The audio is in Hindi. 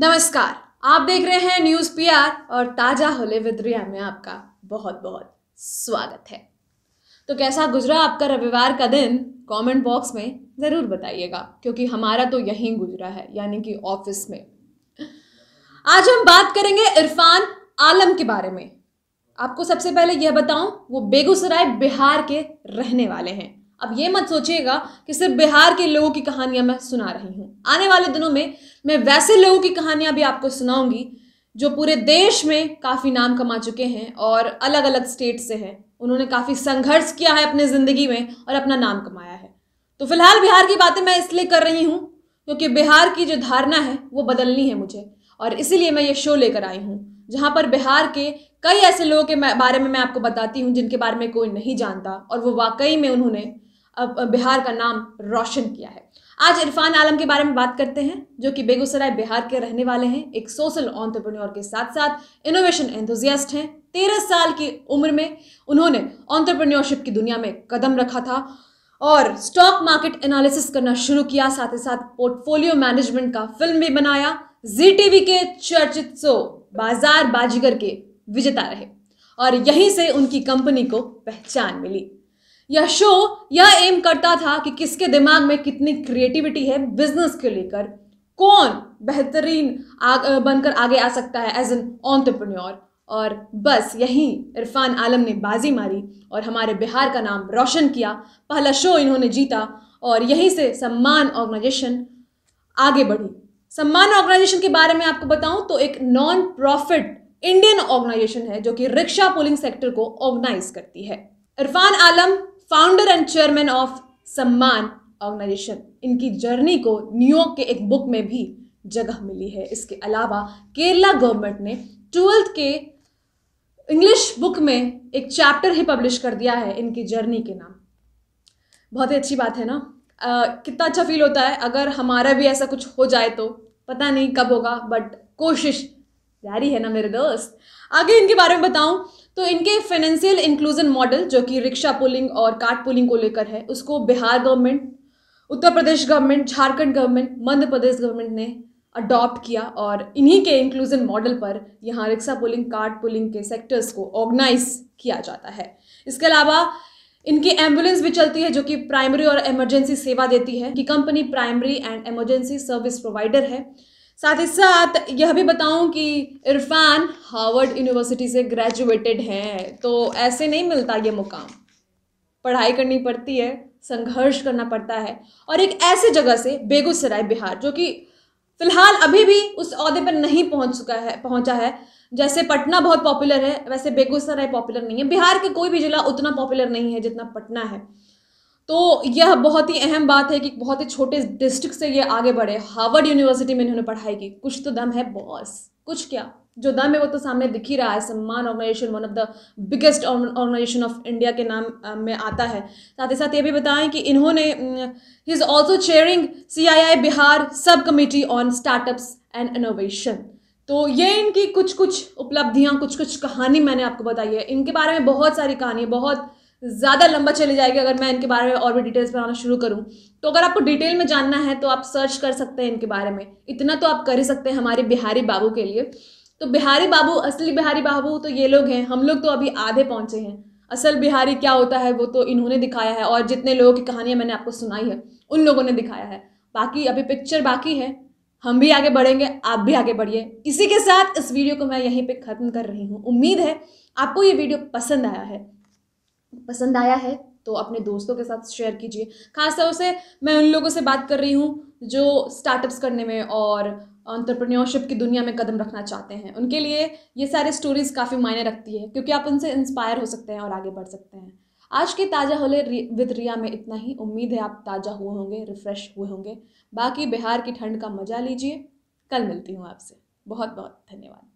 नमस्कार आप देख रहे हैं न्यूज पीआर और ताजा होले विद्रिया में आपका बहुत बहुत स्वागत है तो कैसा गुजरा आपका रविवार का दिन कमेंट बॉक्स में ज़रूर बताइएगा क्योंकि हमारा तो यहीं गुजरा है यानी कि ऑफिस में आज हम बात करेंगे इरफान आलम के बारे में आपको सबसे पहले यह बताऊं वो बेगूसराय बिहार के रहने वाले हैं अब ये मत सोचिएगा कि सिर्फ बिहार के लोगों की कहानियाँ मैं सुना रही हूँ आने वाले दिनों में मैं वैसे लोगों की कहानियाँ भी आपको सुनाऊँगी जो पूरे देश में काफ़ी नाम कमा चुके हैं और अलग अलग स्टेट से हैं उन्होंने काफ़ी संघर्ष किया है अपने ज़िंदगी में और अपना नाम कमाया है तो फिलहाल बिहार की बातें मैं इसलिए कर रही हूँ क्योंकि बिहार की जो धारणा है वो बदलनी है मुझे और इसीलिए मैं ये शो लेकर आई हूँ जहाँ पर बिहार के कई ऐसे लोगों के बारे में मैं आपको बताती हूँ जिनके बारे में कोई नहीं जानता और वो वाकई में उन्होंने बिहार का नाम रोशन किया है आज इरफान आलम के बारे में बात करते हैं जो कि बेगूसराय बिहार के रहने वाले हैं एक सोशल ऑन्टरप्रन्योर के साथ साथ इनोवेशन एंथुजियास्ट हैं तेरह साल की उम्र में उन्होंने ऑन्टरप्रन्योरशिप की दुनिया में कदम रखा था और स्टॉक मार्केट एनालिसिस करना शुरू किया साथ ही साथ पोर्टफोलियो मैनेजमेंट का फिल्म भी बनाया जी टीवी के चर्चित शो बाजार बाजीगर के विजेता रहे और यहीं से उनकी कंपनी को पहचान मिली यह शो यह एम करता था कि किसके दिमाग में कितनी क्रिएटिविटी है बिजनेस के लेकर कौन बेहतरीन बनकर आगे आ सकता है एज एन ऑन्टरप्रन्योर और बस यही इरफान आलम ने बाजी मारी और हमारे बिहार का नाम रोशन किया पहला शो इन्होंने जीता और यहीं से सम्मान ऑर्गेनाइजेशन आगे बढ़ी सम्मान ऑर्गेनाइजेशन के बारे में आपको बताऊं तो एक नॉन प्रॉफिट इंडियन ऑर्गेनाइजेशन है जो कि रिक्शा पोलिंग सेक्टर को ऑर्गेनाइज करती है Irfan Alam founder and chairman of Samman organisation इनकी जर्नी को न्यूयॉर्क के एक बुक में भी जगह मिली है इसके अलावा केरला गवर्नमेंट ने ट्वेल्थ के इंग्लिश बुक में एक चैप्टर ही पब्लिश कर दिया है इनकी जर्नी के नाम बहुत ही अच्छी बात है ना आ, कितना अच्छा फील होता है अगर हमारा भी ऐसा कुछ हो जाए तो पता नहीं कब होगा बट कोशिश प्यारी है ना मेरे दोस्त आगे इनके बारे में बताऊं तो इनके फाइनेंशियल इंक्लूजन मॉडल जो कि रिक्शा पुलिंग और कार्ड पुलिंग को लेकर है उसको Bihar government Uttar Pradesh government Jharkhand government Madhya Pradesh government ने अडॉप्ट किया और इन्हीं के इंक्लूजन मॉडल पर यहाँ रिक्शा पुलिंग कार्ड पुलिंग के सेक्टर्स को ऑर्गेनाइज किया जाता है इसके अलावा इनकी एम्बुलेंस भी चलती है जो कि प्राइमरी और इमरजेंसी सेवा देती है कि company primary and emergency service provider है साथ ही साथ यह भी बताऊं कि इरफान हार्वर्ड यूनिवर्सिटी से ग्रेजुएटेड हैं तो ऐसे नहीं मिलता ये मुकाम पढ़ाई करनी पड़ती है संघर्ष करना पड़ता है और एक ऐसे जगह से बेगूसराय बिहार जो कि फिलहाल अभी भी उस अहदे पर नहीं पहुंच चुका है पहुंचा है जैसे पटना बहुत पॉपुलर है वैसे बेगूसराय पॉपुलर नहीं है बिहार के कोई भी जिला उतना पॉपुलर नहीं है जितना पटना है तो यह बहुत ही अहम बात है कि बहुत ही छोटे डिस्ट्रिक्ट से ये आगे बढ़े हार्वर्ड यूनिवर्सिटी में इन्होंने पढ़ाई की कुछ तो दम है बॉस कुछ क्या जो दम है वो तो सामने दिख ही रहा है Samman organisation one of the biggest organisation of India के नाम में आता है साथ ही साथ ये भी बताएं कि इन्होंने ही is also chairing C I I Bihar sub committee on startups and innovation तो ये इनकी कुछ कुछ उपलब्धियाँ कुछ कुछ कहानी मैंने आपको बताई है इनके बारे में बहुत सारी कहानी बहुत ज़्यादा लंबा चले जाएगा अगर मैं इनके बारे में और भी डिटेल्स बनाना शुरू करूँ तो अगर आपको डिटेल में जानना है तो आप सर्च कर सकते हैं इनके बारे में इतना तो आप कर ही सकते हैं हमारे बिहारी बाबू के लिए तो बिहारी बाबू असली बिहारी बाबू तो ये लोग हैं हम लोग तो अभी आधे पहुँचे हैं असल बिहारी क्या होता है वो तो इन्होंने दिखाया है और जितने लोगों की कहानियाँ मैंने आपको सुनाई है उन लोगों ने दिखाया है बाकी अभी पिक्चर बाकी है हम भी आगे बढ़ेंगे आप भी आगे बढ़िए इसी के साथ इस वीडियो को मैं यहीं पे ख़त्म कर रही हूँ उम्मीद है आपको ये वीडियो पसंद आया है पसंद आया है तो अपने दोस्तों के साथ शेयर कीजिए खासतौर से मैं उन लोगों से बात कर रही हूँ जो स्टार्टअप्स करने में और ऑन्टरप्रन्योरशिप की दुनिया में कदम रखना चाहते हैं उनके लिए ये सारे स्टोरीज़ काफ़ी मायने रखती है क्योंकि आप उनसे इंस्पायर हो सकते हैं और आगे बढ़ सकते हैं आज के ताज़ा होले विद रिया में इतना ही उम्मीद है आप ताज़ा हुए होंगे रिफ़्रेश हुए होंगे बाकी बिहार की ठंड का मज़ा लीजिए कल मिलती हूँ आपसे बहुत बहुत धन्यवाद